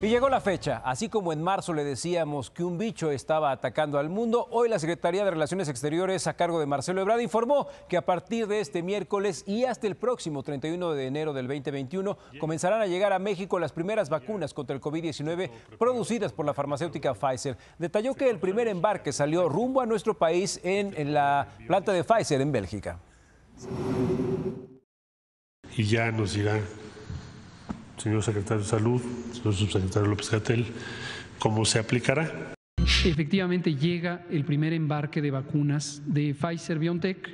Y llegó la fecha. Así como en marzo le decíamos que un bicho estaba atacando al mundo, hoy la Secretaría de Relaciones Exteriores a cargo de Marcelo Ebrard informó que a partir de este miércoles y hasta el próximo 31 de enero del 2021 comenzarán a llegar a México las primeras vacunas contra el COVID-19 producidas por la farmacéutica Pfizer. Detalló que el primer embarque salió rumbo a nuestro país en, la planta de Pfizer en Bélgica. Y ya nos irán señor secretario de Salud, señor subsecretario López Gatel, cómo se aplicará. Efectivamente llega el primer embarque de vacunas de Pfizer BioNTech,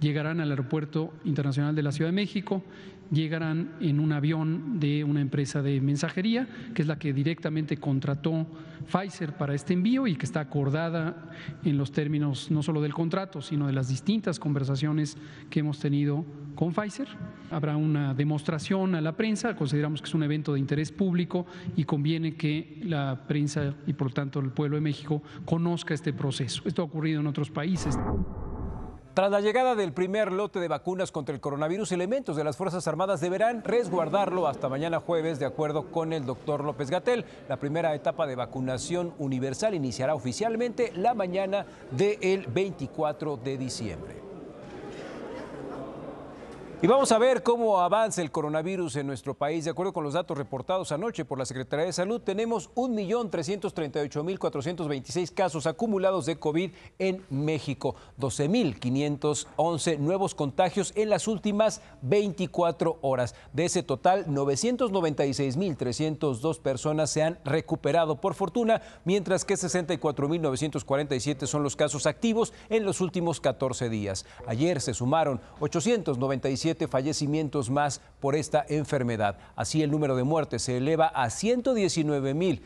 llegarán al Aeropuerto Internacional de la Ciudad de México, llegarán en un avión de una empresa de mensajería, que es la que directamente contrató Pfizer para este envío y que está acordada en los términos no solo del contrato, sino de las distintas conversaciones que hemos tenido con Pfizer. Habrá una demostración a la prensa, consideramos que es un evento de interés público y conviene que la prensa y por tanto el pueblo de México conozca este proceso. Esto ha ocurrido en otros países. Tras la llegada del primer lote de vacunas contra el coronavirus, elementos de las Fuerzas Armadas deberán resguardarlo hasta mañana jueves, de acuerdo con el doctor López Gatel. La primera etapa de vacunación universal iniciará oficialmente la mañana del 24 de diciembre. Y vamos a ver cómo avanza el coronavirus en nuestro país. De acuerdo con los datos reportados anoche por la Secretaría de Salud, tenemos 1.338.426 casos acumulados de COVID en México, 12.511 nuevos contagios en las últimas 24 horas. De ese total, 996.302 personas se han recuperado por fortuna, mientras que 64.947 son los casos activos en los últimos 14 días. Ayer se sumaron 897 fallecimientos más por esta enfermedad. Así el número de muertes se eleva a 119 mil.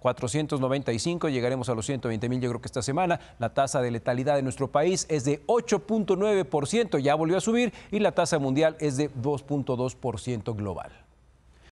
495, llegaremos a los 120 mil, yo creo que esta semana. La tasa de letalidad de nuestro país es de 8.9%, ya volvió a subir, y la tasa mundial es de 2.2% global.